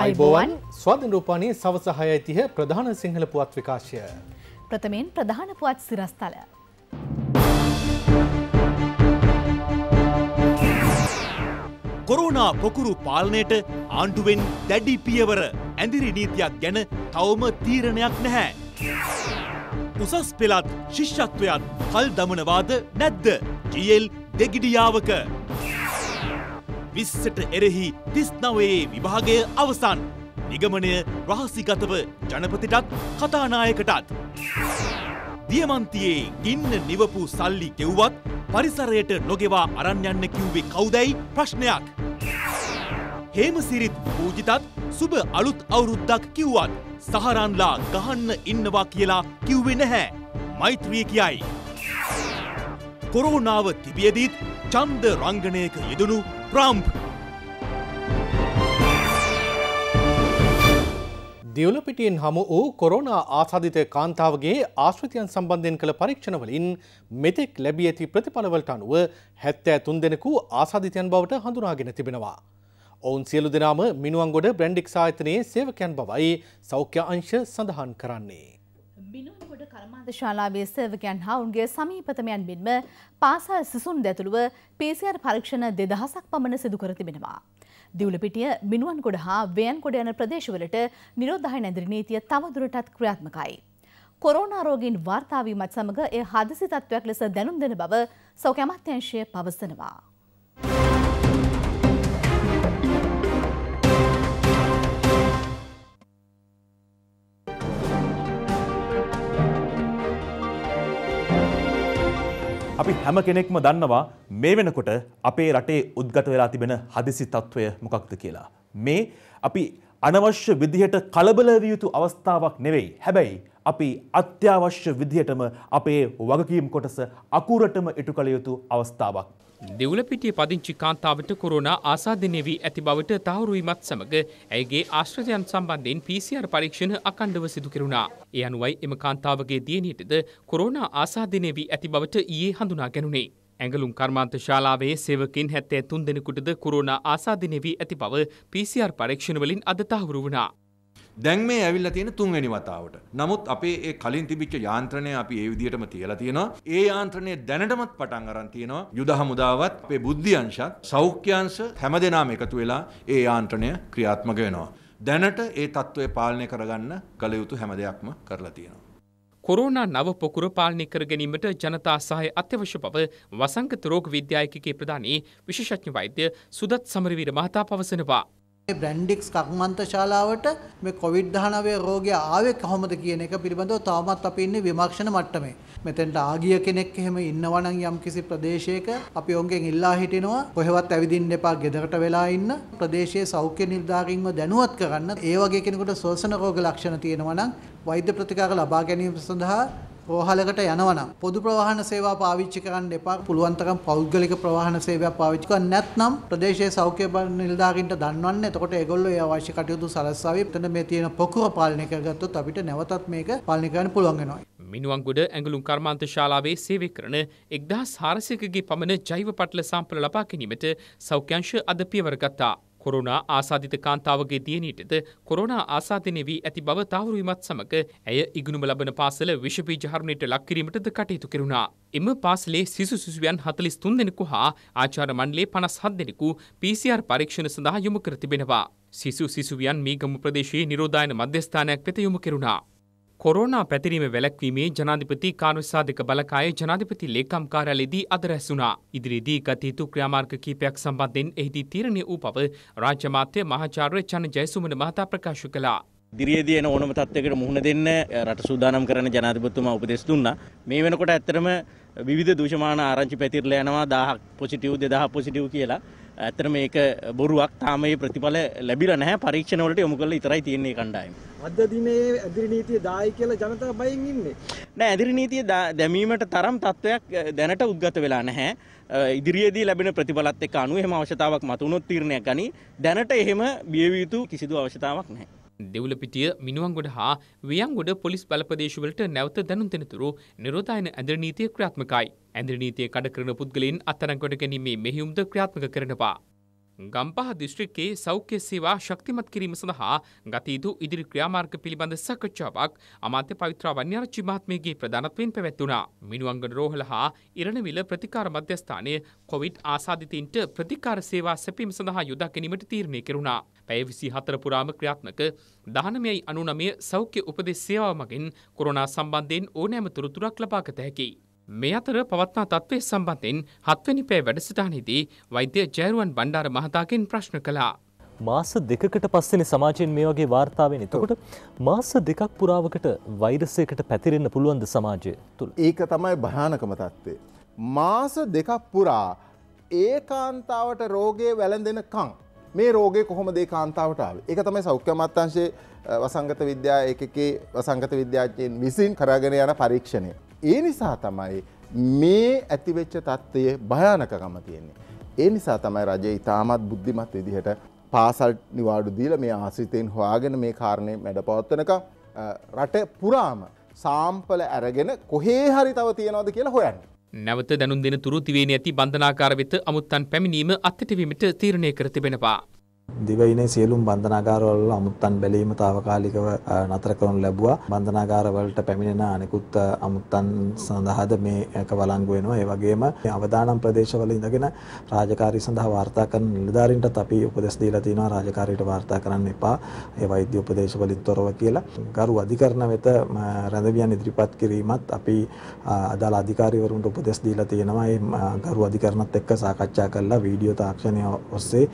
අයිබෝවන් ස්වාධන රූපානයේ සවසහය ඇතිහ ප්‍රධාන සිංහල පුවත් විකාශය. ප්‍රථමයෙන් ප්‍රධාන පුවත් සිරස්ථල. කොරුණා පොකුරු පාලනයට ආණ්ඩුවෙන් දැඩි පියවර ඇඳිරි නීතියක් ගැන තවම තීරණයක් නැහැ. උසස් පෙළත් ශිෂ්‍යත්වයත් කල් දමනවාද නැද්ද ජියල් දෙගිඩියාවක. විස්සට එරෙහි තිස්නවයේ විභාගය අවසන්. නිගමනය රහසිගතව ජනපතිටත් කතානායකටත්. දියමන්තියේ ගින්න නිවපු සල්ලි ගෙව්වත් පරිසරයට නොගෙවා අරන්යන්න කිව්වේ කවුදැයි ප්‍රශ්නයක්. හේමසිරිත් පූජිතත් සුබ අලුත් අවුරුද්දක් කිව්වත් සහරන්ලා ගහන්න ඉන්නවා කියලා කිව්වෙ නැහැ. මෛත්‍රිය කියයි. කොරෝනාව තිබියදීත් චන්ද රංගනයක යෙදනු ટ્રમ્પ දියුලපිටියෙන් හමු වූ කොරෝනා ආසාධිත කාන්තාවගේ ආශ්‍රතියන් සම්බන්ධයෙන් කළ පරීක්ෂණවලින් මෙතෙක් ලැබී ඇති ප්‍රතිඵලවලට අනුව හැත්තෑ තුන් දෙනෙකු ආසාධිතයන් බවට හඳුනාගෙන තිබෙනවා. ඔවුන් සියලු දෙනාම මිනුවන්ගොඩ බ්‍රැන්ඩික් සාහිතනයේ සේවකයන් බවයි සෞඛ්‍ය අංශ සඳහන් කරන්නේ. කර්මාන්ත ශාලාවේ සේවකයන් හා උන්ගේ සමීපතමයන් මෙන්ම පාසල් සිසුන් දැතුළුව PCR පරීක්ෂණ දෙදහසක් පමණ සිදු කර තිබෙනවා. දිවුලපිටිය මිනුවන්කොඩ හා වයන්කොඩ යන ප්‍රදේශවලට නිරෝධායන ඇදිරි නීතිය තවදුරටත් ක්‍රියාත්මකයි. කොරෝනා රෝගීන් වාර්තාවීමත් සමග එය හදිසි තත්ත්වයක් ලෙස දැනුම් දෙන බව සෞඛ්‍ය අමාත්‍යාංශය පවසනවා. අපි හැම කෙනෙක්ම දන්නවා මේ වෙනකොට අපේ රටේ උද්ගත වෙලා තිබෙන හදිසි තත්ත්වය මොකක්ද කියලා. මේ අපි අනවශ්‍ය විදිහට කලබල විය යුතු අවස්ථාවක් නෙවෙයි. හැබැයි අපි අත්‍යවශ්‍ය විදිහටම අපේ වගකීම් කොටස අකුරටම ඉටු කළ යුතු අවස්ථාවක්. දෙවුලපිටිය පදිංචි කාන්තාවට කොරෝනා ආසාධනය වී ඇති බවට තහවුරුවීමත් සමඟ ඇයගේ ආශ්‍රතයන් සම්බන්ධයෙන් PCR පරීක්ෂණ අකණ්ඩව සිදු කෙරුණා. ඒ අනුවයි එම කාන්තාවගේ දියණියටද කොරෝනා ආසාධනය වී ඇති බවට ඊයේ හඳුනා ගැනුණේ. ඇඟලුම් කර්මාන්ත ශාලාවේ සේවකින් හැත්තෑ තුන් දෙනෙකුටද කොරෝනා ආසාධනය වී ඇති බව PCR පරීක්ෂණවලින් අද තහවුරු වුණා. දැන් මේ ඇවිල්ලා තියෙන තුන්වැනි වතාවට. නමුත් අපේ ඒ කලින් තිබිච්ච යාන්ත්‍රණය අපි ඒ විදිහටම තියලා තියෙනවා. ඒ යාන්ත්‍රණය දැනටමත් පටන් අරන් තියෙනවා. යුද හමුදාවත්, අපේ බුද්ධි අංශත්, සෞඛ්‍යාංශ හැමදෙනාම එකතු වෙලා ඒ යාන්ත්‍රණය ක්‍රියාත්මක වෙනවා. දැනට ඒ తত্ত্বය පාලනය කරගන්න කල යුතු හැම දෙයක්ම කරලා තියෙනවා. කොරෝනා නව පොකුර පාලනය කර ගැනීමට ජනතා සහය අත්‍යවශ්‍ය බව වසංගත රෝග විද්‍යායකගේ ප්‍රධානී විශේෂඥ වෛද්‍ය සුදත් සමරවීර මහතා පවසනවා. බ්‍රැන්්ඩික්ස් කක්මන්ත ශාලාවට මේ කොවිඩ් 19 රෝගය ආවේ කොහොමද කියන එක පිළිබඳව තවමත් අපි ඉන්නේ විමර්ශන මට්ටමේ. මෙතෙන්ට ආගිය කෙනෙක් එහෙම ඉන්නවනම් යම්කිසි ප්‍රදේශයක අපි ඔවුන්ගෙන් ඉල්ලා හිටිනවා කොහෙවත් ඇවිදින්න එපා ගෙදරට වෙලා ඉන්න ප්‍රදේශයේ සෞඛ්‍ය නිලධාරීන්ව දැනුවත් කරන්න. ඒ වගේ කෙනෙකුට ශෝෂණ රෝග ලක්ෂණ තියෙනවා නම් වෛද්‍ය ප්‍රතිකාර ලබා ගැනීම සඳහා රෝහලකට යනවනම් පොදු ප්‍රවාහන සේවා පාවිච්චි කරන්න එපා. පුළුවන් තරම් පෞද්ගලික ප්‍රවාහන සේවයක් පාවිච්චි කරන්න නැත්නම් ප්‍රදේශයේ සෞඛ්‍ය බල නිලධාරීන්ට දන්වන්න. එතකොට ඒගොල්ලෝ ඒ අවශ්‍ය කටයුතු සලස්සාවි. එතන මේ තියෙන පොකුර පාලනය කරගත්තොත් අපිට නැවතත් මේක පාලනය කරන්න පුළුවන් වෙනවා. මිනුවන්ගොඩ ඇඟලුම් කර්මාන්ත ශාලාවේ සේවය කරන එක්දහස් හාරසියකගේ පමණ ජෛව පටල සම්පල ලබා ගැනීමට සෞඛ්‍යංශ අද පියවර ගත්තා. කොරුණා ආසාධිත කාන්තාවගේ දියණියටද කොරුණා ආසාදිත වී ඇති බව තහවුරු වීමත් සමග ඇය ඉගෙනුම ලබන පාසල විෂපීජ හරුණයට ලක් කිරීමටද කටයුතු කෙරුණා. එම පාසලේ සිසු සිසුවියන් 43 දෙනෙකු හා ආචාර්ය මණ්ඩලයේ 57 දෙනෙකු PCR පරීක්ෂණ සඳහා යොමු කර තිබෙනවා. සිසු සිසුවියන් මීගම ප්‍රදේශයේ නිරෝධායන මධ්‍යස්ථානයක් වෙත යොමු කෙරුණා. කොරෝනා පැතිරීම වැළැක්වීමේ ජනාධිපති කාර්යසාධක බලකායේ ජනාධිපති ලේකම් කාර්යාලයේදී අද රැස් වුණා. ඉදිරියේදී ගත යුතු ක්‍රියාමාර්ග කිහිපයක් සම්බන්ධයෙන් එහිදී තීරණය වූ බව රාජ්‍ය මාත්‍ය මහාචාර්ය චන්න ජයසුමන මහතා ප්‍රකාශ කළා. ඉදිරියේදී එන ඕනම තත්ත්වයකට මුහුණ දෙන්න රට සූදානම් කරන ජනාධිපතිතුමා උපදෙස් දුන්නා. මේ වෙනකොට ඇත්තටම විවිධ දූෂමාන ආරංචි පැතිරලා යනවා 1000ක් පොසිටිව් 2000 පොසිටිව් කියලා. ඇත්තට මේක බොරුවක් තාම මේ ප්‍රතිඵල ලැබිලා නැහැ පරීක්ෂණ වලට යොමු කරලා ඉතරයි තියෙන්නේ කණ්ඩායම. අද දිනේ ඇදිරි නීතිය දායි කියලා ජනතාව බයෙන් ඉන්නේ. නෑ ඇදිරි නීතිය දැමීමට තරම් තත්වයක් දැනට උද්ගත වෙලා නැහැ. ඉදිරියේදී ලැබෙන ප්‍රතිඵලත් එක්ක අනුව එහෙම අවශ්‍යතාවක් මතුනොත් තීරණයක් ගනි. දැනට එහෙම බිය යුතු කිසිදු අවශ්‍යතාවක් නැහැ. දෙවලපිටිය මිනුවන්ගොඩ හා වියන්ගොඩ පොලිස් බලපදේශවලට නැවත දැනුම් දෙනතුරු නිරෝධායන ඇඳර නීතිය ක්‍රියාත්මකයි. ඇඳර නීතිය කඩ කරන පුද්ගලයන් අත්අඩංගුවට ගැනීමේ මෙහියුම්ද ක්‍රියාත්මක කරනවා. ගම්පහ දිස්ත්‍රික්කයේ සෞඛ්‍ය සේවා ශක්තිමත් කිරීම සඳහා ගත යුතු ඉදිරි ක්‍රියාමාර්ග පිළිබඳ සාකච්ඡාවක් අමාත්‍ය පවිත්‍රා වන්‍යාරච්චි මහත්මියගේ ප්‍රධානත්වයෙන් පැවැත්වුණා. මිනුවන්ගන රෝහල හා ඉරණවිල ප්‍රතිකාර මධ්‍යස්ථානයේ කොවිඩ් ආසාදිතයින්ට ප්‍රතිකාර සේවා සැපීම සඳහා යොදා ගැනීමට තීරණය කෙරුණා. පැය 24 පුරාම ක්‍රියාත්මක 19.99 සෞඛ්‍ය උපදෙස් සේවාව මගින් කොරෝනා සම්බන්ධයෙන් ඕනෑම තොරතුරක් ලබා ගත හැකියි. මේ අතර පවත්නා තත්ත්වය සම්බන්ධයෙන් හත්වනි පෑ වැඩසටානයේදී වෛද්‍ය ජයරුවන් බණ්ඩාර මහතාගෙන් ප්‍රශ්න කළා. මාස දෙකකට පස්සෙන සමාජයෙන් මේ වගේ වාර්තාවෙන් එතකොට මාස දෙකක් පුරාවකට වෛරසයකට පැතිරෙන්න පුළුවන්ද සමාජය තුළ. ඒක තමයි භයානකම තත්ත්වේ. මාස දෙකක් පුරා ඒ කාන්තාවට රෝගය වැළඳෙන කං. මේ රෝගය කොහොම දේ කාන්තාවටාව එක තමයි සෞඛ්‍යමත්තාංශයේ වසංගත විද්‍යා එකකේ වසංගත විද්‍යාඥයෙන් විසින් කරගෙන යන පරීක්ෂණය. ඒ නිසා තමයි මේ ඇතිවෙච්ච තත්ත්වය භයානකකම තියෙන්නේ. ඒ නිසා තමයි රජය ඉතාමත් බුද්ධිමත් විදිහට පාසල් නිවාඩු දීල මේ ආශ්‍රිතයෙන් හොයාගෙන මේ කාරණය මැඩ පවත්වනක රට පුරාම සාම්පල ඇරගෙන කොහේ හරි තව තියෙනවද කියලා හොයන්න. නැවත දැනුන් දෙන තුරු තිවේණ ඇති බන්ධනාකාර වෙත අමුත්තන් පැමිණීම අත්තටවීමට තීරණය කර තිබෙනවා. දිවයිනේ සියලුම බන්ධනාගාරවල අමුත්තන් බැලීම తాවකාලිකව නතර කරනු ලැබුවා. බන්ධනාගාරවලට පැමිණෙන අනෙකුත් අමුත්තන් සඳහාද මේක වළංගු වෙනවා. ඒ වගේම අවදානම් ප්‍රදේශවල ඉඳගෙන රාජකාරී සඳහා වාර්තා කරන නිලධාරීන්ටත් අපි උපදෙස් දීලා තිනවා රාජකාරීට වාර්තා කරන්න එපා. ඒ වෛද්‍ය උපදේශ වලින් තොරව කියලා. ගරු අධිකරණ වෙත රැඳවියන් ඉදිරිපත් කිරීමත් අපි අදාළ අධිකාරීවරුන්ට උපදෙස් දීලා තියෙනවා. ඒ ගරු අධිකරණත් එක්ක සාකච්ඡා කරලා වීඩියෝ තාක්ෂණය ඔස්සේ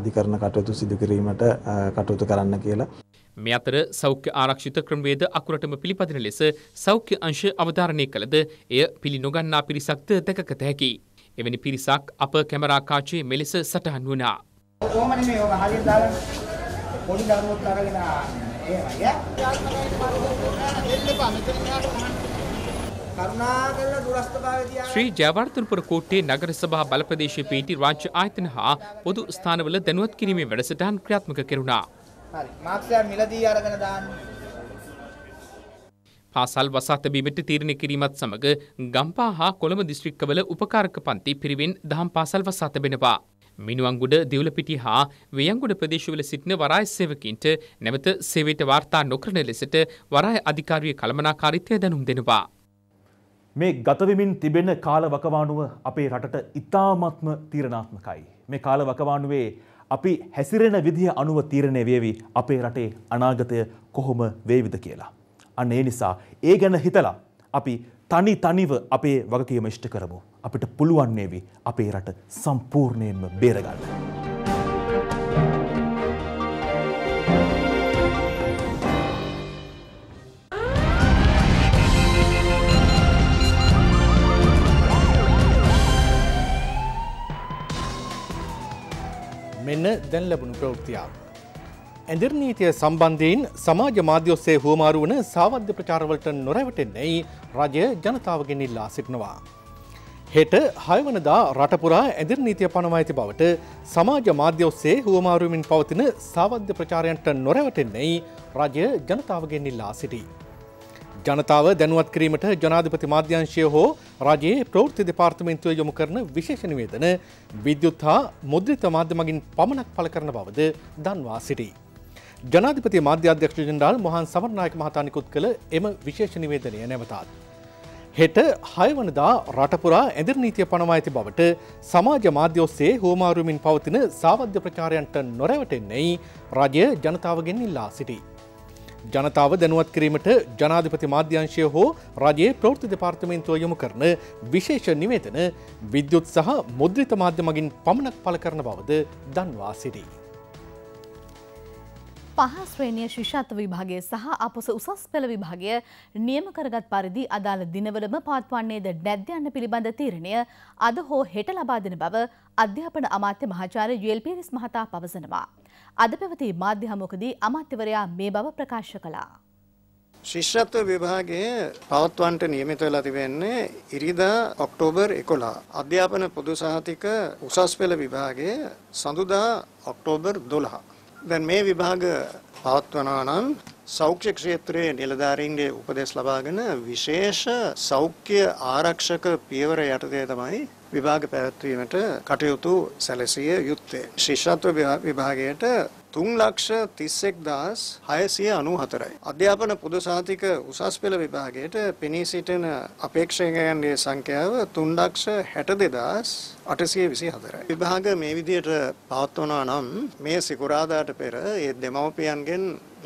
අධිකරණ කටයුතු සිදු කිරීමට කටයුතු කරන්න කියලා. මේ අතර සෞඛ්‍ය ආරක්ෂිත ක්‍රමවේද අකුරටම පිළිපදින ලෙස සෞඛ්‍ය අංශ අවධාරණය කළද එය පිළි නොගන්නා පිරිසක්ද දැකගත හැකි. එවැනි පිරිසක් අප කැමරා කාචයේ මෙලෙස සටහන් වුණා. කොහොමද මේ ඔබ හරියට දාලා පොඩි දරුවෝත් අරගෙන ඒවා යා. යාත්මකයන් පරිදි දෙන්න එපා මෙතන මෙහාට ශ්‍රී ජයවර්ධනපුර කෝට්ටේ නගර සභා බලප්‍රදේශයේ පිහිටි රාජ්‍ය ආයතන හා පොදු ස්ථානවල දැනුවත් කිරීමේ වැඩසටහන් ක්‍රියාත්මක කෙරුණා. හරි. මාක්ස්යා මිලදී අරගෙන දාන්න. පාසල් වසා තැබීමට තීරණය කිරීමත් සමඟ ගම්පා හා කොළඹ දිස්ත්‍රික්කවල උපකාරක පන්ති පිරිවෙන් දහම් පාසල් වසා තැබෙනවා. මිනුවංගුඩ දිවලපිටි හා වියංගුඩ ප්‍රදේශවල සිටින වරාය සේවකින්ට නැවත සේවයට වාර්තා නොකරන ලෙසට වරාය අධිකාරිය කළමනාකාරිත්වය දැනුම් දෙනවා. මේ ගතවෙමින් තිබෙන කාල වකවානුව අපේ රටට ඉතාමත්ම තීරණාත්මකයි. මේ කාල වකවානුවේ අපි හැසිරෙන විදිහ අනුව තීරණය වේවි අපේ රටේ අනාගතය කොහොම වේවිද කියලා. අන්න ඒ නිසා ඒ ගැන හිතලා අපි තනි තනිව අපේ වගකීම ඉෂ්ට කරමු. අපිට පුළුවන් වේවි අපේ රට සම්පූර්ණයෙන්ම බේරගන්න. මෙන්න දැන් ලැබුණු ප්‍රවෘතියක්. ඇඳර් නීතිය සම්බන්ධයෙන් සමාජ මාධ්‍ය ඔස්සේ හුවමාරු වන සාවද්‍ය ප්‍රචාරවලට නොරැවටෙන්නේයි රජය ජනතාවගෙන් ඉල්ලා සිටිනවා. හෙට හයවනදා රටපුරා ඇදිර නීතිය පනවා ඇති බවට සමාජ මාධ්‍ය ඔස්සේ හුවමාරුවමින් පවතින සාවද්‍ය ප්‍රචාරයන්ට නොරැවටෙන්නේයි රජය ජනතාවගෙන් ඉල්ලා සිටී. ජනතාව දැනුවත් කිරීමට ජනාධිපති මාධ්‍යංශය හෝ රජයේ ප්‍රෘති දෙපාර්තමෙන්න්තුව යොමු කරන විශේෂණවේදන විද්‍යුත් හා මුද්‍රිත මාධ්‍ය මගින් පමණක් පල කරන බවද දන්වා සිටි. ජනාධිපති මාධ්‍යධ්‍යක්ෂ ජෙන්ඩාල් මහන් සමරණයක මහතානිකුත් කළ එම විශේෂණවේදනය නැවතාත්. හෙට හයවනදා රටපුරා ඇදිර නීතිය පනවා ඇති බවට සමාජ මාධ්‍යෝස්සේ හෝමාරුමින් පවතින සාවධ්‍ය ප්‍රචාරයන්ට නොරැවටෙන්නේයි රජය ජනතාවගෙන් ඉල්ලා සිටී. ජනතාව දැනුවත් කිරීමට ජනාධිපති මාධ්‍යංශය හෝ රජයේ ප්‍රෘති දෙපාර්තමේන්තුව යොමු කරන විශේෂ නිවේතන විද්‍යුත් සහ මුද්‍රිත මාධ්‍ය මගින් පමණක් පල කරන බවද දන්වා සිටී. පහ ශ්‍රේණිය ශිෂත්ව විභාගය සහ අපොස උසස් පෙළ විභාගය නියම කරගත් පරිදි අදාළ දිනවලම පාත්වන්නේද නැද්ද යන්න පිළිබඳ තීරණය අද හෝ හෙට ලබා දෙන බව අධ්‍යාපන අමාත්‍ය මහාචාර්ය යුල්පීරිස් මහතා පවසනවා. අද පැවති මාධ්‍ය හමුවකදී අමාත්‍යවරයා මේ බව ප්‍රකාශ කළා. ශිෂ්‍යත්ව විභාගය පවත්වන්ට නියමිත වෙලා තිබෙන්නේ ඉරිදා ඔක්ටෝබර් 11 අධ්‍යාපන පොදු සහතික උසස් පෙළ විභාගය සඳුදා ඔක්ටෝබර් 12 දැන් මේ විභාග පවත්වනවා නම් සෞඛ්‍ය ක්ෂේත්‍රයේ නිලධාරීන්ගේ උපදෙස් ලබාගෙන විශේෂ සෞඛ්‍ය ආරක්ෂක පියවර යටතේ තමයි විභාග පැවැත්වීමට කටයුතු සැලසිය යුත්තේ. ශිෂ්‍යත්ව විභාගයට තුන් ලක්ෂ තිස්සෙක් දහස් හයසිය අනු හතරයි. අධ්‍යාපන පුද සාතික උසස් පෙළ විභාගයට පෙනී සිටින අපේක්ෂකයන්ගේ සංඛ්‍යාව තුන් ලක්ෂ හැට දෙදස් අටසිය විසි හතරයි. විභාග මේ විදියට පවත්වනා නම් මේ සිකුරාදාට පෙර ඒ දෙමවපියන්ගෙන්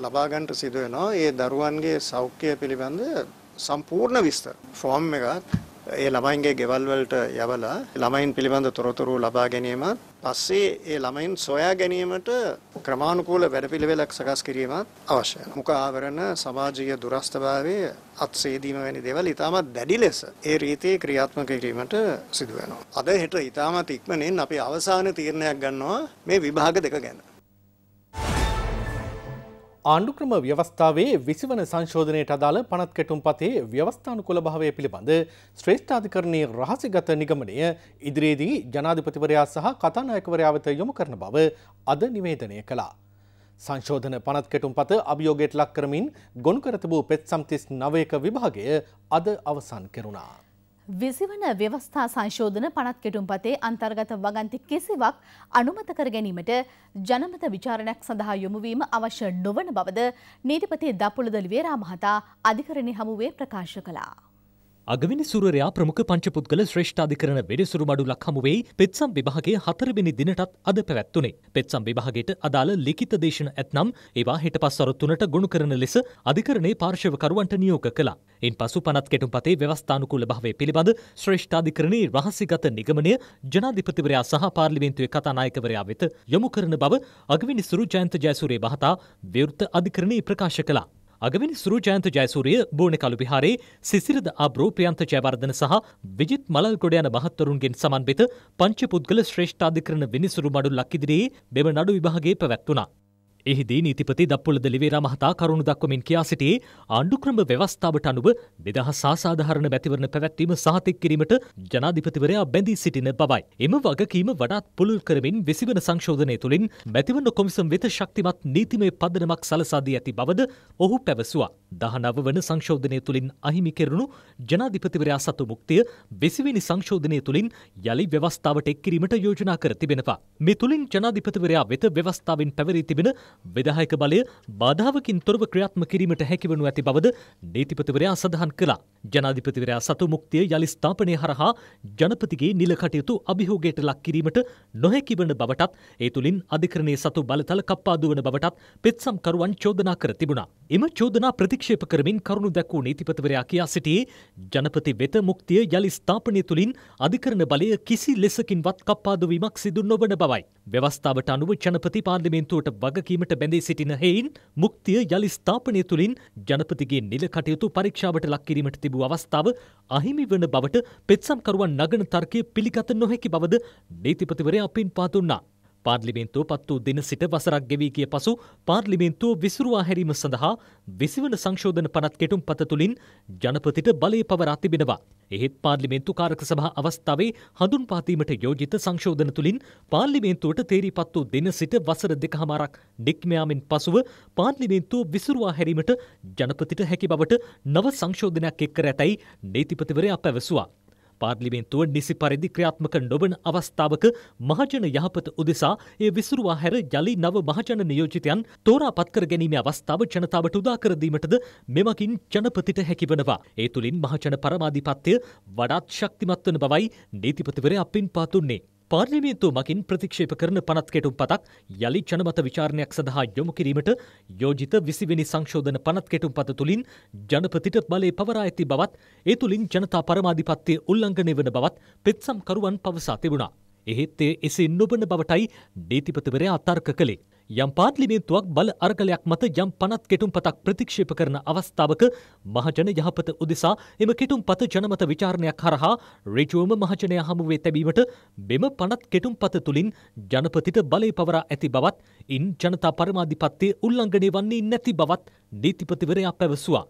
ලබාගන්ට සිදුවනවා ඒ දරුවන්ගේ සෞඛ්‍යය පිළිබඳ සම්පූර්ණ විස්තර ෆෝම් එකක් ඒ ළමයින්ගේ ගෙවල් වලට යවලා ළමයින් පිළිබඳ තොරතුරු ලබා ගැනීමත් පස්සේ ඒ ළමයින් සොයා ගැනීමට ක්‍රමානුකූල වැඩපිළිවෙලක් සකස් කිරීමත් අවශ්‍යයි. මුඛ ආවරණ සමාජීය දුරස්ථභාවය අත්සේදීම වැනි දේවල් ඉතාමත් දැඩි ලෙස ඒ රීතියේ ක්‍රියාත්මක කිරීමට සිදු වෙනවා. අද හෙට ඉතාමත් ඉක්මනින් අපි අවසාන තීරණයක් ගන්නවා මේ විභාග දෙක ගැන. ආණ්ඩුක්‍රම ව්‍යවස්ථාවේ විසිවන සංශෝධනයට අදාළ පනත් කැටුම් පතේ ව්‍යවස්ථානුකොල භාවය පිළිබඳ ශ්‍රේෂ්ඨාධිකරණයේ රහසිගත නිගමනය ඉදිරියේදී ජනාධිපතිවරයා සහ කතානායකවරයා වෙත යොමු කරන බව අද නිවේදනය කළා. සංශෝධන පනත් කැටුම් පත අභියෝගයට ලක් කරමින් ගොනු කර තිබූ පෙත් සම්තිස් නවයක විභාගය අද අවසන් කෙරුණා. විසිවන ව්‍යවස්ථා සංශෝධන පනත් කෙටුම්පතේ අන්තර්ගත වගන්ති කිසිවක් අනුමත කර ගැනීමට ජනමත විචාරණයක් සඳහා යොමුවීම අවශ්‍ය නොවන බවද නීතිපති දපුළදලි වේරා මහතා අධිකරණය හමුවේ ප්‍රකාශ කළා. අගවිනි සුරරයා ප්‍රමුඛ පංචපුද්ගල ශ්‍රේෂ්ඨාධිකරණ වෙනසුරු මඩුලක් හමුවෙයි පෙත්සම් විභාගයේ හතරවෙනි දිනටත් අද පැවැත්වුණේ. පෙත්සම් විභාගයට අදාළ ලිඛිත දේශන ඇත්නම් ඒවා හෙට පස් සරු තුනට ගොනු කරන ලෙස අධිකරණයේ පාර්ශවකරුවන්ට නියෝග කළා. ඉන් පසු පනත් කෙටුම්පතේ ව්‍යවස්ථානුකූල භාවය පිළිබඳ ශ්‍රේෂ්ඨාධිකරණයේ රහසිගත නිගමනය ජනාධිපතිවරයා සහ පාර්ලිමේන්තුවේ කතානායකවරයා වෙත යොමු කරන බව අගවිනි සුරු ජයන්ත ජයසූරිය මහතා විවෘත අධිකරණයේ ප්‍රකාශ කළා. අගවිනි සුරු ජයන්ත ජයසූරිය බෝණ කළු විහාරේ සිසිරද ආබ්‍රෝ ප්‍රියන්ත ජයවර්ධන සහ විජිත් මලල්ගොඩ යන මහත්වරුන්ගෙන් සමන්විත පංච පුද්ගල ශ්‍රේෂ්ඨාධිකරණ විනිසුරු මඩුල්ලක් ඉදිරියේ මෙම නඩු විභාගයේ පැවැත්වුණා. එහිදී නීතිපති දප්පුලද ලිවේරා මහතා කරුණු දක්වමින් කියා සිටි ආණ්ඩුක්‍රම ව්‍යවස්ථාවට අනුව දෙදහස් සාසාධාරණ මැතිවරණ පැවැත්වීම සහතික කිරීමට ජනාධිපතිවරයා බැඳී සිටින බවයි. එම වගකීම වඩාත් පුළුල් කරමින් විසිවන සංශෝධනය තුළින් මැතිවරණ කොමිසම් වෙත ශක්තිමත් නීතිමය පදනමක් සලසා දී ඇති බවද ඔහු පැවසුවා. 19 වන සංශෝධනය තුළින් අහිමි කෙරුණු ජනාධිපතිවරයා සතු මුක්තිය 20 වෙනි සංශෝධනය තුළින් යලි ව්‍යවස්ථාවට එක් කිරීමට යෝජනා කර තිබෙනවා. මේ තුළින් ජනාධිපතිවරයා වෙත ව්‍යවස්ථාවෙන් පැවරී තිබෙන විදායක බලය බාධාවකින් තොරව ක්‍රියාත්ම කිරීමට හැකිවනු ඇති බවද නීතිපතිවරයා සඳහන් කළා. ජනාධිපතිවරයා සතු මුක්තිය යළි ස්ථාපනය හරහා ජනපතිගේ නිල කටයුතු අභියෝගයට ලක් කිරීමට නොහැකිවන බවටත් ඒ තුළින් අධිකරණයේ සතු බලතල කප්පාදු වන බවටත් පෙත්සම්කරුවන් චෝදනා කර තිබුණා. එම චෝදනා ප්‍රතික්ෂේප කරමින් කරුණු දැක්වූ නීතිපතිවරයා කියා සිටියේ ජනපති වෙත මුක්තිය යළි ස්ථාපනය තුළින් අධිකරණ බලය කිසි ලෙසකින්වත් කප්පාදුවීමක් සිදු නොවන බවයි. ව්‍යවස්ථාවට අනුව ජනපති පාර්ලිමේන්තුවට වගකීම වීමට බැඳී සිටින හෙයින් මුක්තිය යළි ස්ථාපනය තුළින් ජනපතිගේ නිලකටයුතු පරීක්ෂාවට ලක්කිරීමට තිබූ අවස්ථාව අහිමි වන බවට පෙත්සම්කරුවන් නගන තර්කය පිළිගත නොහැකි බවද නීතිපතිවරයා පින් පාතුන්නා. පාර්ලිමේන්තුව පත් වූ දින සිට වසරක් ගෙවී කිය පසු පාර්ලිමේන්තුව විසුරුවා හැරීම සඳහා විසිවන සංශෝධන පනත් කෙටුම් පත තුළින් ජනපතිට බලය පවරා තිබෙනවා. එහෙත් පාර්ලිමේන්තු කාරක සභා අවස්ථාවේ හඳුන් පාතීමට යෝජිත සංශෝධන තුළින් පාර්ලිමේන්තුවට තේරී පත් වූ දින සිට වසර දෙකහමාරක් ඩික්මයාමින් පසුව පාර්ලිමේන්තුව විසුරුවා හැරීමට ජනපතිට හැකි බවට නව සංශෝධනයක් එක්කර ඇතැයි නීතිපතිවරයා පැවසුවා. පාර්ලිමේන්තුව නිසි පරිදි ක්‍රියාත්මක නොවන අවස්ථාවක මහජන යහපත උදෙසා ඒ විසුරුවා හැර යළි නව මහජන නියෝජිතයන් තෝරා පත්කර ගැනීමේ අවස්ථාව ජනතාවට උදාකරදීමටද මෙමකින් ජනපතිට හැකිවනවා. ඒ තුළින් මහජන පරමාධිපත්ය වඩාත් ශක්තිමත් වන බවයි නීතිපතිවරයා පින් පාතුන්නේ. පාර්ලිමේන්තුව මකින් ප්‍රතික්ෂේප කරන පනත් කෙටුම් පතක් යළි ජනමත විචාරණයක් සඳහා යොමු කිරීමට යෝජිත විසිවෙනි සංශෝධන පනත් කෙටුම් පත තුළින් ජනපතිට බලය පවරා ඇති බවත් ඒ තුළින් ජනතා පරමාධිපත්තිය උල්ලංඝනය වන බවත් පෙත්සම්කරුවන් පවසා තිබුණා. එහෙත් එසේ නොබන බවටයි නීතිපතිවරයා තර්ක කළේ. යම් පාර්ලිමේන්තුවක් බල අරගලයක් මත යම් පනත් කෙටුම්පතක් ප්‍රතික්ෂේප කරන අවස්ථාවක මහජන යහපත උදෙසා එම කෙටුම්පත ජනමත විචාරණයක් හරහා ඍජුවම මහජනය හමුවේ තැබීමට මෙම පනත් කෙටුම්පත තුලින් ජනපතිට බලය පවරා ඇති බවත් ඉන් ජනතා පරමාධිපත්‍යය උල්ලංඝනය වන්නේ නැති බවත් නීතිපතිවරයා පැවසුවා.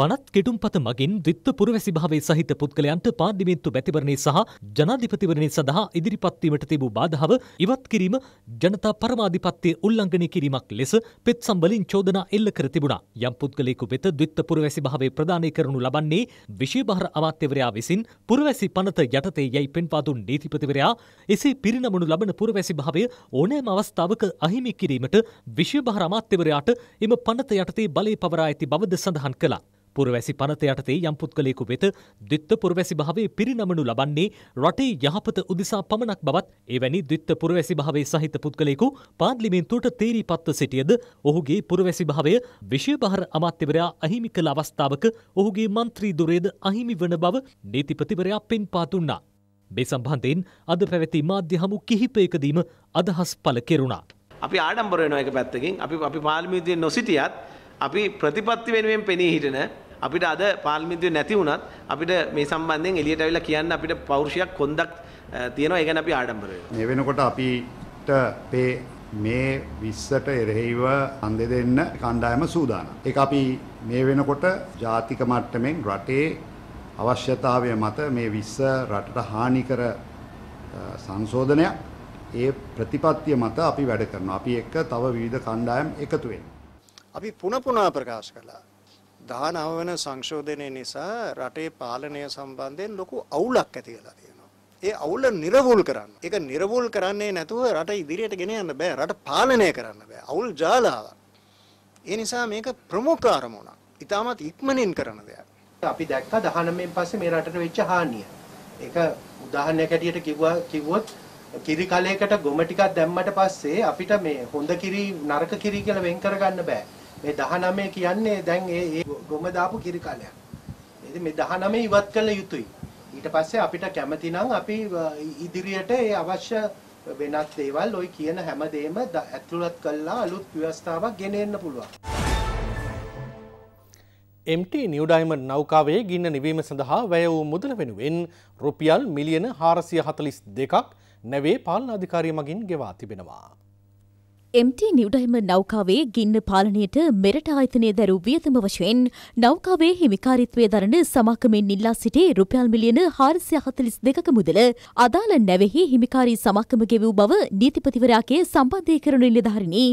පනත් කෙටුම්පත මගින් ද්විත්ත පුරවැසිභාවය සහිත පුද්ගලයන්ට පාර්ලිමේන්තු මැතිවරණය සහ ජනාධිපතිවරණය සඳහා ඉදිරිපත්වීමට තිබූ බාධාව ඉවත් කිරීම ජනතා පරමාධිපත්‍ය උල්ලංඝනය කිරීමක් ලෙස පෙත් සම්බලින් චෝදනා එල්ල කර තිබුණා. යම් පුද්ගලයෙකු වෙත ද්විත්ත පුරවැසිභාවය ප්‍රදානය කරනු ලබන්නේ විශේභාර අමාත්‍යවරයා විසින් පුරවැසි පනත යටතේ යැයි පෙන්වා දුන් නීතිපතිවරයා එසේ පිරිනමනු ලබන පුරවැසිභාවය ඕනෑම අවස්ථාවක අහිමි කිරීමට විශේභාර අමාත්‍යවරයාට එම පනත යටතේ බලය පවරා ඇති බවද සඳහන් කළා. පුරවැසි පනත යටතේ යම් පුද්ගලයෙකු වෙත ද්විත්ව පුරවැසි භාවයේ පිරිනමනු ලබන්නේ රටේ යහපත උදෙසා පමණක් බවත් එවැනි ද්විත්ව පුරවැසි භාවයේ සහිත පුද්ගලයෙකු පාර්ලිමේන්තුවට තේරීපත්ව සිටියද ඔහුගේ පුරවැසි භාවය විශේභාර අමාත්‍යවරයා අහිමි කළ අවස්ථාවක ඔහුගේ මන්ත්‍රී දුරේද අහිමි වන බව නීතිපතිවරයා පෙන්පා දුන්නා. මේ සම්බන්ධයෙන් අද පැවැති මාධ්‍ය හමු කිහිපයකදීම අදහස් පළ කෙරුණා. අපි ආඩම්බර වෙනවා එක පැත්තකින් අපි අපි පාර්ලිමේන්තුවේ නොසිටියත් අපි ප්‍රතිපත්ති වෙනුවෙන් පෙනී හිටන අපිට අද පාර්ලිමේන්තුවේ නැති වුණත් අපිට මේ සම්බන්ධයෙන් එළියට අවිලා කියන්න අපිට පෞරුෂයක් කොන්දක් තියෙනවා ඒ ගැන අපි ආඩම්බර වෙනවා. මේ වෙනකොට අපිට මේ මේ 20ට එරෙහිව අන්දෙ දෙන්න කණ්ඩායම සූදානම්. ඒක අපි මේ වෙනකොට ජාතික මට්ටමින් රටේ අවශ්‍යතාවය මත මේ 20 රටට හානි කර සංශෝධනයක් ඒ ප්‍රතිපත්තිය මත අපි වැඩ කරනවා. අපි එක්ක තව විවිධ කණ්ඩායම් එකතු වෙනවා. අපි පුන පුනා ප්‍රකාශ කළා. 19 වෙනි සංශෝධනය නිසා රටේ පාලනය සම්බන්ධයෙන් ලොකු අවුලක් ඇති වෙලා තියෙනවා. ඒ අවුල නිර්වෘල් කරන්න. ඒක නිර්වෘල් කරන්නේ නැතුව රට ඉදිරියට ගෙන යන්න බෑ. රට පාලනය කරන්න බෑ. අවුල් ජාලාවක්. ඒ නිසා මේක ප්‍රමුඛ අරමුණක්. ඉතාමත් ඉක්මනින් කරන දෙයක්. අපි දැක්කා 19න් පස්සේ මේ රටට වෙච්ච හානිය. ඒක උදාහරණයක් ඇටියට කිව්වා කිව්වොත් කිරි කලයකට ගොම ටිකක් දැම්මට පස්සේ අපිට මේ හොඳ කිරි නරක කිරි කියලා වෙන් කරගන්න බෑ. මේ 19 කියන්නේ දැන් ඒ ඒ ගොම දාපු කිරි කාලයක්. ඉතින් මේ 19 ඉවත් කළ යුතුයි. ඊට පස්සේ අපිට කැමති නම් අපි ඉදිරියට ඒ අවශ්‍ය වෙනත් දේවල් ওই කියන හැමදේම ඇතුළත් කළා අලුත් ව්‍යවස්ථාවක් ගෙන එන්න පුළුවන්. MT New Diamond නෞකාවේ ගින්න නිවීම සඳහා වැය වූ මුදල වෙනුවෙන් රුපියල් මිලියන 442ක් නැවේ පාලන අධිකාරිය මගින් ගෙවා තිබෙනවා. MT නිව්ඩයිම නෞකාවේ ගින්න පාලනයට මෙරට ආයතනය දැරු වියතම වශයෙන් නෞකාවේ හිමිකාරිත්වය දරන සමාකමෙන් ඉල්ලා සිටේ රුපියල් මිලියන හාරසිය හතලිස් දෙකක මුදල අදාළ නැවෙහි හිමිකාරී සමාකම ගෙවූ බව නීතිපතිවරයාගේ සම්බන්ධය කරනු නිලධාරණී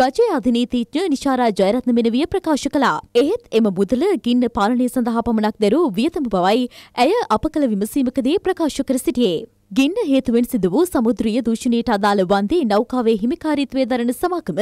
රජය අධිනීතිඥ නිශාරා ජයරත්න මෙනවිය ප්‍රකාශ කළා. එහෙත් එම මුදල ගින්න පාලනය සඳහා පමණක් දැරු වියතම බවයි ඇය අප කළ විමසීමකදී ප්‍රකාශ කර සිටියේ. ගින්න හේතුවෙන් සිදු වූ සමුද්‍රීය දූෂණයට අදාළ වන්දේ නෞකාවේ හිමිකාරීත්වය දරන සමාගම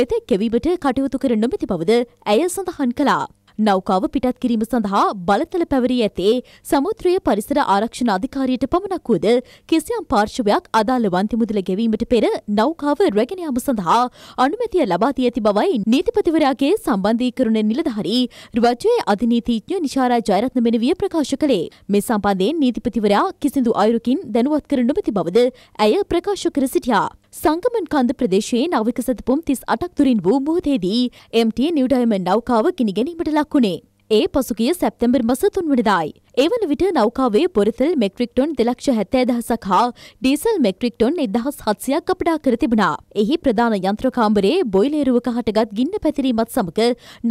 මෙතෙක් කෙවීමට කටයුතු කර නොමැති බවද ඇය සඳහන් කළා. නෞකාව පිටත් කිරීම සඳහා බලතල පැවරී ඇතේ සමුද්‍රය පරිසර ආරක්ෂණ අධිකාරියට පමණක් වුවද කිසියම් පාර්ශවයක් අදාළ වන්ති මුදල ගෙවීමට පෙර නෞකාව රැගෙන යාම සඳහා අනුමැතිය ලබා දී ඇති බවයි නීතිපතිවරයාගේ සම්බන්ධීකරණ නිලධාරී රජයේ අධිනීතිඥ නිශාරා ජයරත්න මෙනවිය ප්‍රකාශ කළේ. මේ සම්බන්ධයෙන් නීතිපතිවරයා කිසිදු අයුරකින් දැනුවත් කර නොමැති බවද ඇය ප්‍රකාශ කර සිටියා. සංගමන් කන්ද ප්‍රදේශයේ නවික සතපුම් තිස් අටක් තුරින් වූ මුහතේදී MT නිව්ඩයිමන් නෞකාව ගිනිගැනීමට ඉලක්ක වුණේ. ඒ පසුගිය සැප්තැම්බර් මස තුන්වනදායි. එවන විට නෞකාවේ බොරිතල් මෙක්ට්‍රික්ටොන් දෙලක්ෂ හැත්තෑ දහසක් හා ඩීසල් මෙක්ට්‍රික්ටොන් එදහස් හත්සයක් කපඩා කර තිබුණා. එහි ප්‍රධාන යන්ත්‍රකාම්බරේ බොයිලේරුවක හටගත් ගින්න පැතිරීමත් සමග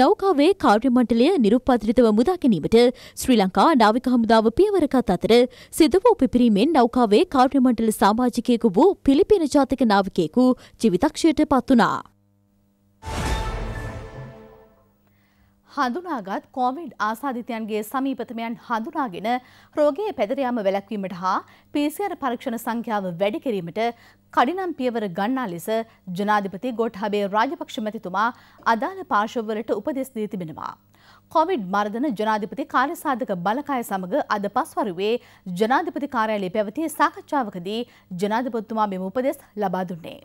නෞකාවේ කාර්යමණ්ඩලය නිරුපද්‍රිතව මුදා ගැනීමට ශ්‍රී ලංකා නාවික හමුදාව පියවරකත් අතර සිදුව පිපිරීමෙන් නෞකාවේ කාර්යමණ්ඩල සාමාජිකයෙකු වූ පිලිපින ජාතික නාවිකයෙකු ජීවිතක්ෂයට පත් වුණා. හඳුනාගත් කෝවිඩ් ආසාධිතයන්ගේ සමීපතමයන් හඳුනාගෙන රෝගයේ පැදරයාම වැළැක්වීමට හා PCR පරීක්ෂණ සංඛ්‍යාව වැඩි කිරීමට කඩිනම් පියවර ගන්නා ලෙස ජනාධිපති ගොට්හබේ රාජපක්ෂ මැතිතුමා අදාළ පාර්ශවවලට උපදෙස් දී තිබෙනවා. කොවිඩ් මර්ධන ජනාධිපති කාර්යසාධක බලකාය සමග අද පස්වරුවේ ජනාධිපති කාර්යාලය පැවති සාකච්ඡාවකදී ජනාධිපතිතුමා මෙම උපදෙස් ලබා දුන්නේ.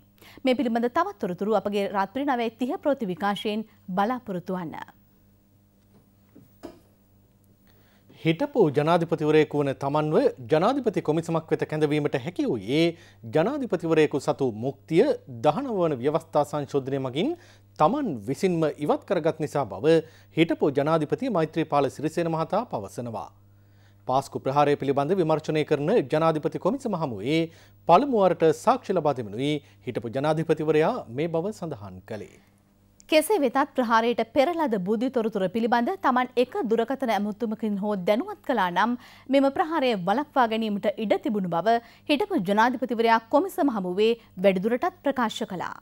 මේ පිළිබඳ තවත් තොරතුරු අපගේ රාත්‍රී 9:30 ප්‍රති විකාශයෙන් බලාපොරොත්තු වන්න. හිටපු ජනාධිපතිවරයෙකු වන තමන්ව ජනාධිපති කොමිසමක් වෙත කැඳවීමට හැකි වූයේ ජනාධිපතිවරයෙකු සතු මුක්තිය දහනවන ව්‍යවස්ථා සංශෝධනය මගින් තමන් විසින්ම ඉවත් කරගත් නිසා බව හිටපු ජනාධිපති මෛත්‍රීපාල සිරිසේන මහතා පවසනවා. පාස්කු ප්‍රහාරය පිළිබඳ විමර්ශනය කරන ජනාධිපති කොමිස මහමුවේ පළමුුවරට සාක්ෂි ලබාතිමනුයි හිටපු ජනාධිපතිවරයා මේ බව සඳහන් කළේ. කෙසේ වෙතත් ප්‍රහාරයට පෙරලද බුද්ධි තොරතුර පිළිබඳ තමන් එක දුරකතන ඇමුත්තුමකින් හෝ දැනුවත් කලා නම් මෙම ප්‍රහාරය වලක්වා ගැනීමට ඉඩ තිබුණු බව හිටපු ජනාධිපතිවරයා කොමිසම හමුවේ වැඩිදුරටත් ප්‍රකාශ කළා.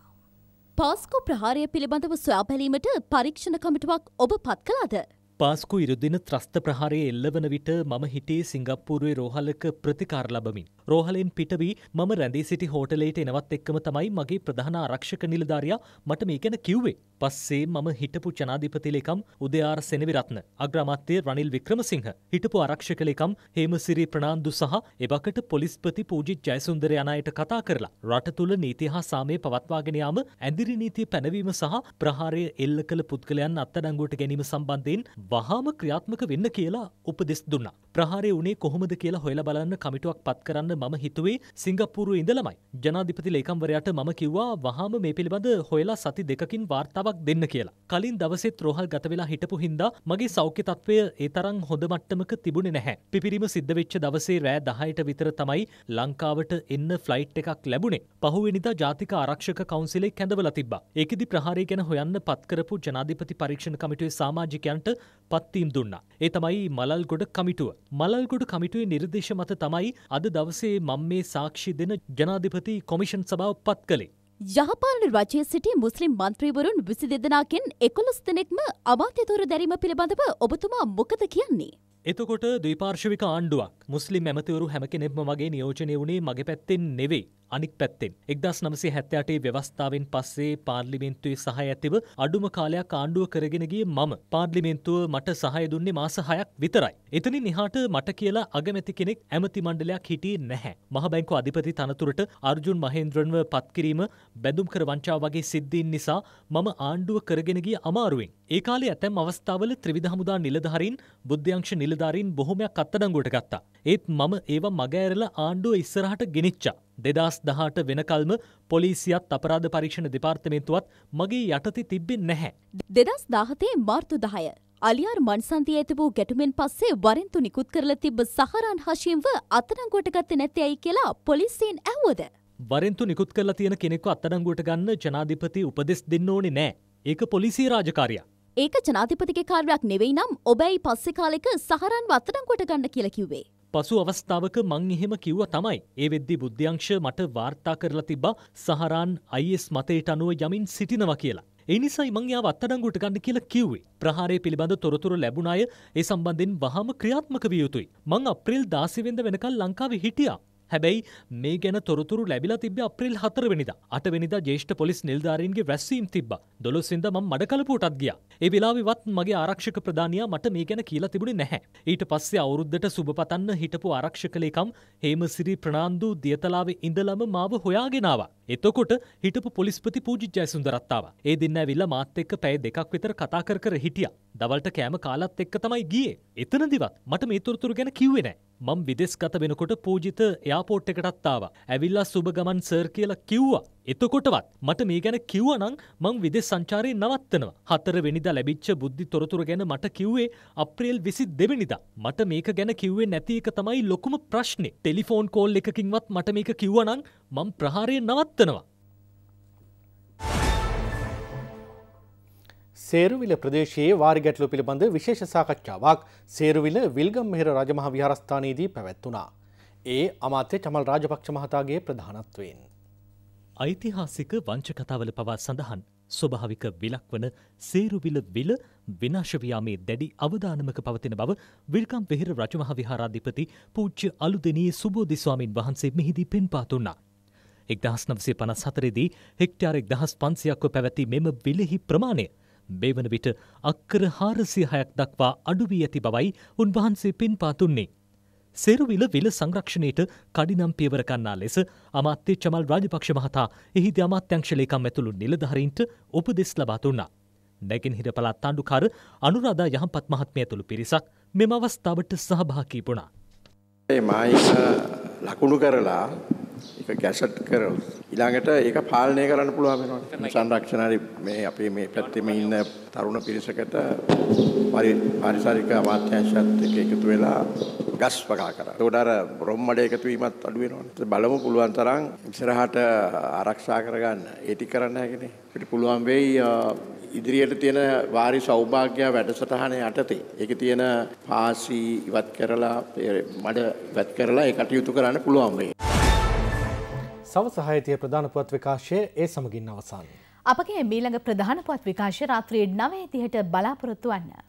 පාස්කෝ ප්‍රහාරය පිළිබඳව සොයා බැලීමට පරීක්ෂණ කමිටුවක් ඔබ පත් කළාද? පාස්කු ඉරුදින ත්‍රස්ත ප්‍රහාරයේ එල්ලවන විට මම හිටියේ සිංගප්පූරුවේ රෝහලක ප්‍රතිකාර ලබමින්. රෝහලෙන් පිටවී මම රැඳී සිටි හෝටලේට එනවත් එක්කම තමයි මගේ ප්‍රධාන ආරක්ෂක නිලධාරියා මට මේ ගැන කිව්වේ. පස්සේ මම හිටපු ජනාධිපති ලේකම් උදයාර සෙනවිරත්න, අග්‍රාමාත්‍ය රනිල් වික්‍රමසිංහ, හිටපු ආරක්ෂක ලේකම් හේමසිරි ප්‍රනාන්දු සහ එවකට පොලිස්පති පූජිත් ජයසුන්දර යන අයට කතා කරලා රට තුල නීති හා සාමය පවත්වාගෙන යාම ඇඳිරි නීතිය පැනවීම සහ ප්‍රහාරය එල්ල කළ පුද්ගලයන් අත්අඩංගුවට ගැනීම සම්බන්ධයෙන් වහාම ක්‍රියාත්මක වෙන්න කියලා උපදෙස් දුන්නා. ප්‍රහාරය වුණේ කොහොමද කියලා හොයලා බලන්න කමිටුවක් පත් කරන්න මම හිතුවේ සිංගප්පූරුවේ ඉඳලමයි. ජනාධිපති ලේකම්වරයාට මම කිව්වා වහාම මේ පිළිබඳ හොයලා සති දෙකකින් වාර්තාවක් දෙන්න කියලා. කලින් දවසෙත් රෝහල් ගත වෙලා හිටපු හින්දා මගේ සෞඛ්‍ය තත්ත්වය ඒ තරම් හොඳ මට්ටමක තිබුණේ නැහැ. පිපිරීම සිද්ධ වෙච්ච දවසේ රෑ 10ට විතර තමයි ලංකාවට එන්න ෆ්ලයිට් එකක් ලැබුණේ. පහුවෙනිදා ජාතික ආරක්ෂක කවුන්සිලේ කැඳවලා තිබ්බා. ඒකෙදි ප්‍රහාරය ගැන හොයන්න පත් කරපු ජනාධිපති පරීක්ෂණ කමිටුවේ සාමාජිකයන්ට පත්වීම් දුන්නා. ඒ තමයි මලල්ගොඩ කමිටුව. මලල්ගොඩ කමිටුවේ නිර්දේශ මත තමයි අද දවසේ මම මේ සාක්ෂි දෙන ජනාධිපති කොමිෂන් සභාව පත් කළේ. යහපාලන රජය සිටි මුස්ලිම් මන්ත්‍රීවරුන් විසි දෙදෙනකින් එකොළොස් දෙනෙක්ම අමාත්‍යතෝර දැරීම පිළිබඳව ඔබතුමා මොකද කියන්නේ. එතකොට දෙපාර්ශවික ආණ්ඩුවක් මුස්ලිම් ඇමතිවරු හැම කෙනෙක්ම මගේ නියෝජනය වුණේ මගේ පැත්තෙන් නෙවෙයි අනික් පැත්තෙන් එක්දස් නමසේ හැත්තයාටේ ව්‍යවස්ථාවෙන් පස්සේ පාර්ලිමෙන්න්තුවේ සහ ඇතිව අඩුම කාලයක් ආණ්ඩුව කරගෙනගේ මම පාර්ලිමෙන්න්තුව මට සහය දුන්නේ මාස හයක් විතරයි. එතනි නිහාට මට කියලා අගමැති කෙනෙක් ඇමති මණ්ඩලයක් හිටියේ නැහැ. මහබැංකු අධිපති තනතුරට අර්ජුන් මහේන්ද්‍රන්ව පත්කිරීම බැඳුම් කර වංචා වගේ සිද්ධීන් නිසා මම ආණ්ඩුව කරගෙනගේ අමාරුවෙන්. ඒ කාලේ ඇතැම් අවස්ථාවල ත්‍රවිධ හමුදා නිලධහරින් බුද්ධ්‍යංශ නිලධාරින් බොහොමයක් අත්තඩංගුවට ගත්තා. ඒත් මම ඒවා මගඇරලා ආණ්ඩුව ඉස්සරහට ගෙනනිච්චා. දෙදස් දහට වෙනකල්ම පොලිසියත් අපරාධ පරීක්ෂණ දෙපාර්තමේන්තුවත් මගේ යටති තිබ්බෙන් නැහැ. දෙදස් දාහතේ මාර්තු දහය. අලියාර් මන්සන්තිය ඇති වූ ගැටුමෙන් පස්සේ වරෙන්තු නිකුත් කරලා තිබ්බ සහරන් හශීම්ව අතනංගුවට ගත්තේ නැති ඇයි කියලා පොලිසියෙන් ඇහුවද? වරෙන්තු නිකුත් කරලා තියෙන කෙනෙක්ව අතනංගුවට ගන්න ජනාධිපති උපදෙස් දෙන්න ඕනේ නෑ. ඒක පොලිසිය රාජකාරියක්. ඒක ජනාධිපතිගේ කාර්යයක් නෙවෙයි නම් ඔබයි පස්සේ කාලෙක සහරන් වත්තනංගුවට ගන්න කියලා කිව්වේ. පසු අවස්ථාවක මං එහෙම කිව්ව තමයි. ඒ වෙද්දි බුද්ධ්‍යංශ මට වාර්තා කරලා තිබ්බා සහරාන් අයිඑස් මතයට අනුව යමින් සිටිනවා කියලා. ඒ නිසයි මං යාව අත්අඩංගුවට ගන්න කියලා කිව්වේ. ප්‍රහාරය පිළිබඳ තොරතුරු ලැබුණ අය ඒ සම්බන්ධයෙන් වහාම ක්‍රියාත්මක විය යුතුයි. මං අප්‍රේල් 16 වෙනිදා වෙනකල් ලංකාවේ හිටියා. හැබැයි මේ ගැන තොරතුරු ලැබිලා තිබ අප්‍රිල් හතරවෙනිද අටවෙනිද ජේෂ්ඨ පොලිස් නිල්ධාරීන්ගේ වැස්සීම් තිබ දොළොස්සිද ම මඩ කලපුටත් ගිය ඒ වෙලාවිවත් මගේ ආරක්ෂක ප්‍රධානයා මට මේ ගැන කියලා තිබුණේ නැහැ ඊට පස්සේ අවුරුද්දට සුබපතන්න හිටපු ආරක්ෂකලේකම් හේමසිරි ප්‍රනාන්දු දියතලාවේ ඉඳලම මාව හොයාගෙනවා එතකොට හිටපු පොලිස්පති පූජි ජයසුන්දරත්තාව. ඒ දෙන්න ඇවිල්ලා මාත් එක්ක පැය දෙකක් විතර කතා කර කර හිටියා. දවල්ට කෑම කාලත් එක්ක තමයි ගියේ. එතනදිවත් මට මේ තොරතුරු ගැන කිව්වේ නැහැ. මම විදෙස්ගත වෙනකොට පූජිත එයාපෝට් එකටත් ආවා. ඇවිල්ලා සුබ ගමන් සර් කියලා කිව්වා. එතකොටවත් මට මේ ගැන කිව්වනම් මං විදෙස් සංචාරය නවත්තනවා. හතර වෙනිදා ලැබිච්ච බුද්ධි තොරතුරු ගැන මට කිව්වේ අප්‍රේල් 22 වෙනිදා. මට මේක ගැන කිව්වේ නැති එක තමයි ලොකුම ප්‍රශ්නේ. ටෙලිෆෝන් කෝල් එකකින්වත් මට මේක කිව්වනම් මං ප්‍රහාරය නවත්තනවා. සේරුවිල ප්‍රදේශයේ වාරිගැටලු පිළිබඳ විශේෂ සාකච්ඡාවක් සේරුවිල විල්ගම් මෙහෙර රජමහ විහාරස්ථානයේදී පැවැත්වුණා. ඒ අමාත්‍ය චමල් රාජපක්ෂ මහතාගේ ප්‍රධානත්වයෙන්. ඓතිහාසික වංචකතාවල පවා සඳහන් ස්වභාවික විලක් වන සේරුවිල විල විනාශවයාමේ දැඩි අවධානමක පවතින බව විල්කම් වෙහෙර රජමහ විහාරාධිපති පූච්ච අලුදනී සුබෝධිස්වාමින් වහන්සේ මෙහිදී පෙන්පාතුන්නා. එක්දහස් නවසේ පනස් හතරේදී හෙක්ටාර එක්දහස් පන්සියක්ව පැවැති මෙම විලෙහි ප්‍රමාණය මේ වන විට අක්කර හාරසිය හයක් දක්වා අඩුවී ඇති බවයි උන්වහන්සේ පින් පාතුන්නේ. සෙරුවිල විල සංරක්ෂණයට කඩිනම් පියවර කන්නා ලෙස අමාත්‍ය චමල් රාජපක්ෂ මහතා එහිද අමාත්‍යංශලේකම් ඇතුළු නිලධහරින්ට උපදෙස් ලබා දුන්නා. නැගෙනහිර පළාත් තණ්ඩුකාර අනුරාධා යහපත් මහත්මිය ඇතුළු පිරිසක් මෙම අවස්ථාවට සහභාගී වුණා. මේ මායිම ලකුණු කරලා ඒක ගැසට් කරොත් ඊළඟට ඒක පාලනය කරන්න පුළුවන් වෙනවා. සංරක්ෂණ මේ අපේ මේ පැත්තේම ඉන්න තරුණ පිරිසකට පරිසරික අමාත්‍යාංශයත් එක්ක එකතු වෙලා ගස් වගා කරා. ඒකට අර බ්‍රොම්මඩ එකතු වීමත් අඩු වෙනවනේ. බලමු පුළුවන් තරම් ඉස්සරහට ආරක්ෂා කරගන්න. ඒ ටික කරන්න හැකනේ. අපිට පුළුවන් වෙයි ඉදිරියට තියෙන වාරි සෞභාග්‍ය වැඩසටහන යටතේ ඒක තියෙන පාසි ඉවත් කරලා මඩ ඉවත් කරලා ඒ කටයුතු කරන්න පුළුවන් වෙයි. සවස හයතිය ප්‍රධාන පුවත් විකාශය ඒ සමගින් අවසන්. අපගේ මීළඟ ප්‍රධාන පුවත් විකාශය රාත්‍රයේ නවය තිහට බලාපොරොත්තු වන්න.